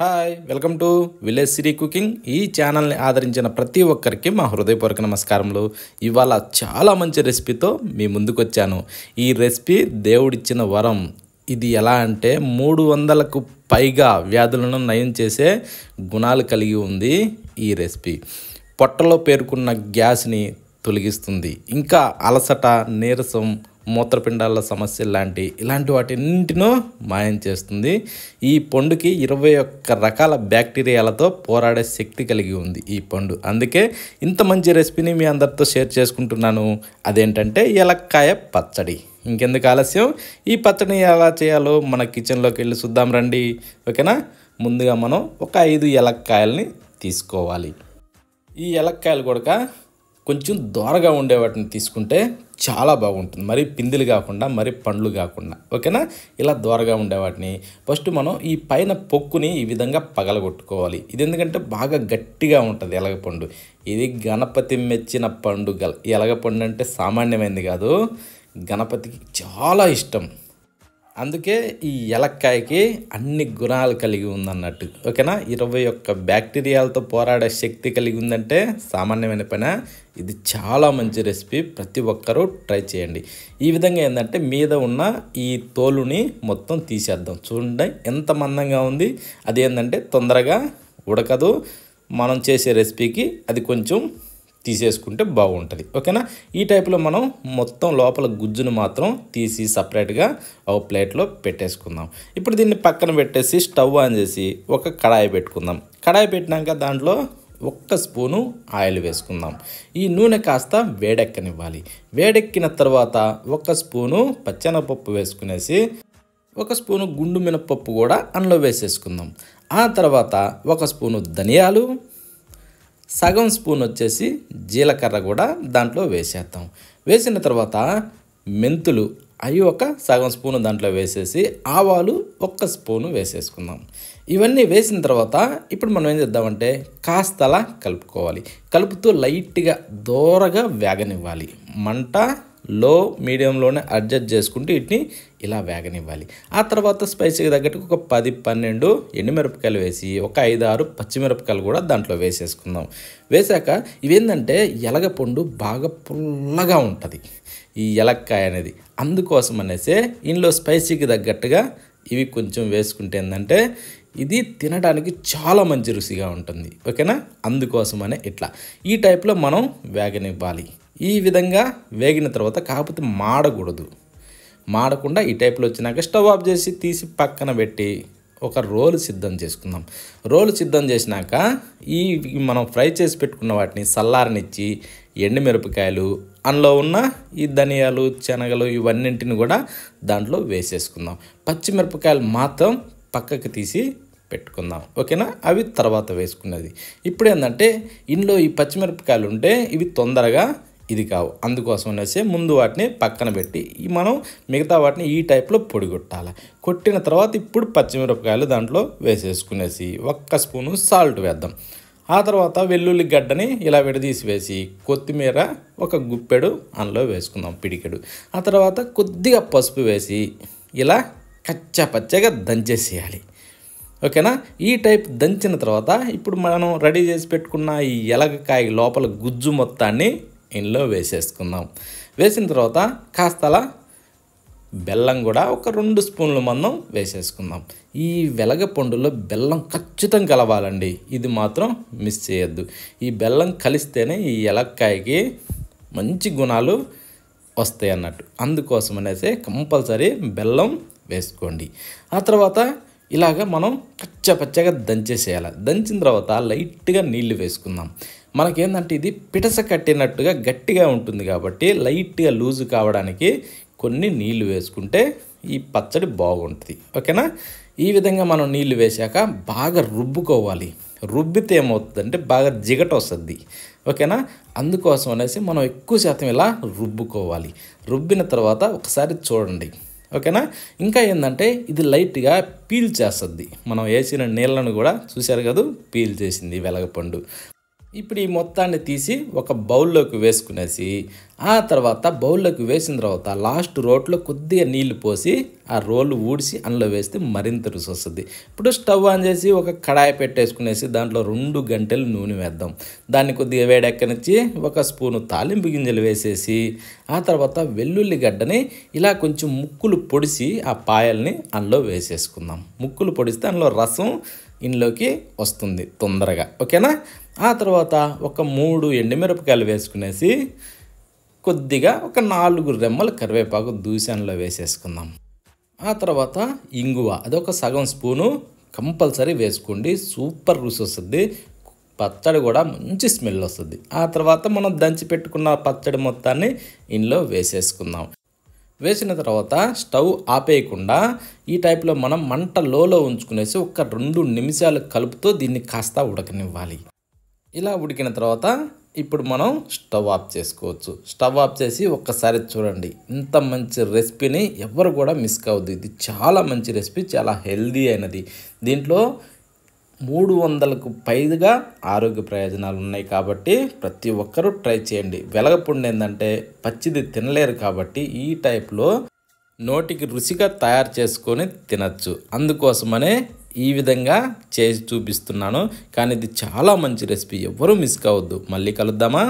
hi welcome to village Siri cooking ఈ ఛానల్ని ఆదరించిన ప్రతి ఒక్కరికి మా హృదయపూర్వక నమస్కారములు ఇవాళ చాలా మంచి రెసిపీతో మీ ముందుకు వచ్చాను ఈ రెసిపీ దేవుడిచ్చిన వరం ఇది ఎలా అంటే మూడు వందలకు పైగా వ్యాధులను నయం చేసే గుణాలు కలిగి ఉంది ఈ రెసిపీ పొట్టలో పేర్కొన్న గ్యాస్ని తొలగిస్తుంది ఇంకా అలసట నీరసం మూత్రపిండాల సమస్య లాంటి ఇలాంటి వాటిన్నింటినో మాయం చేస్తుంది ఈ పండుకి ఇరవై ఒక్క రకాల బ్యాక్టీరియాలతో పోరాడే శక్తి కలిగి ఉంది ఈ పండు అందుకే ఇంత మంచి రెసిపీని మీ అందరితో షేర్ చేసుకుంటున్నాను అదేంటంటే ఎలక్కాయ పచ్చడి ఇంకెందుకు ఆలస్యం ఈ పచ్చడిని ఎలా చేయాలో మన కిచెన్లోకి వెళ్ళి చూద్దాం రండి ఓకేనా ముందుగా మనం ఒక ఐదు ఎలక్కాయల్ని తీసుకోవాలి ఈ ఎలక్కాయలు కూడా కొంచెం దోరగా ఉండే వాటిని తీసుకుంటే చాలా బాగుంటుంది మరి పిందిలు కాకుండా మరి పండ్లు కాకుండా ఓకేనా ఇలా దోరగా ఉండే వాటిని ఫస్ట్ మనం ఈ పైన పొక్కుని ఈ విధంగా పగలగొట్టుకోవాలి ఇది ఎందుకంటే బాగా గట్టిగా ఉంటుంది ఎలగపండు ఇది గణపతి మెచ్చిన పండుగ ఎలగపండు అంటే సామాన్యమైనది కాదు గణపతికి చాలా ఇష్టం అందుకే ఈ ఎలక్కాయకి అన్ని గుణాలు కలిగి ఉందన్నట్టు ఓకేనా ఇరవై ఒక్క బ్యాక్టీరియాలతో పోరాడే శక్తి కలిగి ఉందంటే సామాన్యమైన పైన ఇది చాలా మంచి రెసిపీ ప్రతి ఒక్కరూ ట్రై చేయండి ఈ విధంగా ఏంటంటే మీద ఉన్న ఈ తోలుని మొత్తం తీసేద్దాం చూడండి ఎంత మందంగా ఉంది అది ఏంటంటే తొందరగా ఉడకదు మనం చేసే రెసిపీకి అది కొంచెం తీసేసుకుంటే బాగుంటుంది ఓకేనా ఈ టైప్లో మనం మొత్తం లోపల గుజ్జును మాత్రం తీసి సపరేట్గా ఒక ప్లేట్లో పెట్టేసుకుందాం ఇప్పుడు దీన్ని పక్కన పెట్టేసి స్టవ్ ఆన్ చేసి ఒక కడాయి పెట్టుకుందాం కడాయి పెట్టినాక దాంట్లో ఒక్క స్పూను ఆయిల్ వేసుకుందాం ఈ నూనె కాస్త వేడెక్కనివ్వాలి వేడెక్కిన తర్వాత ఒక్క స్పూను పచ్చెనపప్పు వేసుకునేసి ఒక స్పూను గుండు మినపప్పు కూడా అందులో వేసేసుకుందాం ఆ తర్వాత ఒక స్పూను ధనియాలు సగం స్పూన్ వచ్చేసి జీలకర్ర కూడా దాంట్లో వేసేద్దాం వేసిన తర్వాత మెంతులు అవి ఒక సగం స్పూను దాంట్లో వేసేసి ఆవాలు ఒక్క స్పూను వేసేసుకుందాం ఇవన్నీ వేసిన తర్వాత ఇప్పుడు మనం ఏం చేద్దామంటే కాస్తలా కలుపుకోవాలి కలుపుతూ లైట్గా దోరగా వేగనివ్వాలి మంట లో మీడియంలోనే అడ్జస్ట్ చేసుకుంటూ వీటిని ఇలా వేగనివ్వాలి ఆ తర్వాత స్పైసీకి తగ్గట్టు ఒక పది పన్నెండు ఎండుమిరపకాయలు వేసి ఒక ఐదు ఆరు పచ్చిమిరపకాయలు కూడా దాంట్లో వేసేసుకుందాం వేశాక ఇవేంటంటే ఎలగపండు బాగా పుల్లగా ఉంటుంది ఈ ఎలక్కాయ అనేది అందుకోసం అనేసి ఇందులో స్పైసీకి తగ్గట్టుగా ఇవి కొంచెం వేసుకుంటే ఏంటంటే ఇది తినడానికి చాలా మంచి రుచిగా ఉంటుంది ఓకేనా అందుకోసమనే ఇట్లా ఈ టైప్లో మనం వేగనివ్వాలి ఈ విధంగా వేగిన తర్వాత కాకపోతే మాడకూడదు మాడకుండా ఈ టైప్లో వచ్చినాక స్టవ్ ఆఫ్ చేసి తీసి పక్కన పెట్టి ఒక రోలు సిద్ధం చేసుకుందాం రోలు సిద్ధం చేసినాక ఈ మనం ఫ్రై చేసి పెట్టుకున్న వాటిని సల్లారనిచ్చి ఎండుమిరపకాయలు అందులో ఉన్న ఈ ధనియాలు శనగలు ఇవన్నింటిని కూడా దాంట్లో వేసేసుకుందాం పచ్చిమిరపకాయలు మాత్రం పక్కకు తీసి పెట్టుకుందాం ఓకేనా అవి తర్వాత వేసుకున్నది ఇప్పుడు ఏంటంటే ఇంట్లో ఈ పచ్చిమిరపకాయలు ఉంటే ఇవి తొందరగా ఇది కావు అందుకోసం అనేసి ముందు వాటిని పక్కన పెట్టి మనం మిగతా వాటిని ఈ టైప్లో పొడిగొట్టాలి కొట్టిన తర్వాత ఇప్పుడు పచ్చిమిరపకాయలు దాంట్లో వేసేసుకునేసి ఒక్క స్పూను సాల్ట్ వేద్దాం ఆ తర్వాత వెల్లుల్లి గడ్డని ఇలా విడదీసి వేసి కొత్తిమీర ఒక గుప్పెడు అందులో వేసుకుందాం పిడికెడు ఆ తర్వాత కొద్దిగా పసుపు వేసి ఇలా కచ్చా దంచేసేయాలి ఓకేనా ఈ టైప్ దంచిన తర్వాత ఇప్పుడు మనం రెడీ చేసి పెట్టుకున్న ఈ ఎలగకాయ లోపల గుజ్జు మొత్తాన్ని ఇందులో వేసేసుకుందాం వేసిన తర్వాత కాస్త బెల్లం కూడా ఒక రెండు స్పూన్లు మనం వేసేసుకుందాం ఈ వెలగపండులో బెల్లం ఖచ్చితం కలవాలండి ఇది మాత్రం మిస్ చేయొద్దు ఈ బెల్లం కలిస్తేనే ఈ ఎలక్కాయకి మంచి గుణాలు వస్తాయి అన్నట్టు అందుకోసం అనేసి కంపల్సరీ బెల్లం వేసుకోండి ఆ తర్వాత ఇలాగ మనం పచ్చగా దంచేసేయాలి దంచిన తర్వాత లైట్గా నీళ్లు వేసుకుందాం మనకేందంటే ఇది పిటస కట్టినట్టుగా గట్టిగా ఉంటుంది కాబట్టి లైట్గా లూజ్ కావడానికి కొన్ని నీళ్లు వేసుకుంటే ఈ పచ్చడి బాగుంటుంది ఓకేనా ఈ విధంగా మనం నీళ్లు వేశాక బాగా రుబ్బుకోవాలి రుబ్బితే ఏమవుతుందంటే బాగా జిగట వస్తుంది ఓకేనా అందుకోసం అనేసి మనం ఎక్కువ శాతం ఇలా రుబ్బుకోవాలి రుబ్బిన తర్వాత ఒకసారి చూడండి ఓకేనా ఇంకా ఏంటంటే ఇది లైట్గా పీల్ చేస్తుంది మనం వేసిన నీళ్ళను కూడా చూశారు కదా పీల్ చేసింది వెలగపండు ఇప్పుడు ఈ మొత్తాన్ని తీసి ఒక బౌల్లోకి వేసుకునేసి ఆ తర్వాత బౌల్లోకి వేసిన తర్వాత లాస్ట్ రోట్లో కొద్దిగా నీళ్లు పోసి ఆ రోలు ఊడిసి అందులో వేస్తే మరింత రుచి వస్తుంది ఇప్పుడు స్టవ్ ఆన్ చేసి ఒక కడాయి పెట్టేసుకునేసి దాంట్లో రెండు గంటలు నూనె వేద్దాం దాన్ని కొద్దిగా వేడెక్కనిచ్చి ఒక స్పూను తాలింపు గింజలు వేసేసి ఆ తర్వాత వెల్లుల్లి గడ్డని ఇలా కొంచెం ముక్కులు పొడిసి ఆ పాయల్ని అందులో వేసేసుకుందాం ముక్కులు పొడిస్తే అందులో రసం ఇంట్లోకి వస్తుంది తొందరగా ఓకేనా ఆ తర్వాత ఒక మూడు ఎండుమిరపకాయలు వేసుకునేసి కొద్దిగా ఒక నాలుగు రెమ్మల కరివేపాకు దూశాన్లో వేసేసుకుందాం ఆ తర్వాత ఇంగువ అదొక సగం స్పూను కంపల్సరీ వేసుకోండి సూపర్ రుచి వస్తుంది పచ్చడి కూడా మంచి స్మెల్ వస్తుంది ఆ తర్వాత మనం దంచి పెట్టుకున్న పచ్చడి మొత్తాన్ని ఇందులో వేసేసుకుందాం వేసిన తర్వాత స్టవ్ ఆపేయకుండా ఈ టైప్లో మనం మంట లోలో ఉంచుకునేసి ఒక రెండు నిమిషాలు కలుపుతూ దీన్ని కాస్త ఉడకనివ్వాలి ఇలా ఉడికిన తర్వాత ఇప్పుడు మనం స్టవ్ ఆఫ్ చేసుకోవచ్చు స్టవ్ ఆఫ్ చేసి ఒక్కసారి చూడండి ఇంత మంచి రెసిపీని ఎవరు కూడా మిస్ కావద్దు ఇది చాలా మంచి రెసిపీ చాలా హెల్దీ అయినది దీంట్లో మూడు వందలకు పైగా ఆరోగ్య ప్రయోజనాలు ఉన్నాయి కాబట్టి ప్రతి ఒక్కరూ ట్రై చేయండి వెలగపుండి ఏంటంటే పచ్చిది తినలేరు కాబట్టి ఈ టైప్లో నోటికి రుచిగా తయారు చేసుకొని తినచ్చు అందుకోసమనే ఈ విధంగా చేసి చూపిస్తున్నాను కానీ ఇది చాలా మంచి రెసిపీ ఎవ్వరూ మిస్ కావద్దు మళ్ళీ కలుద్దామా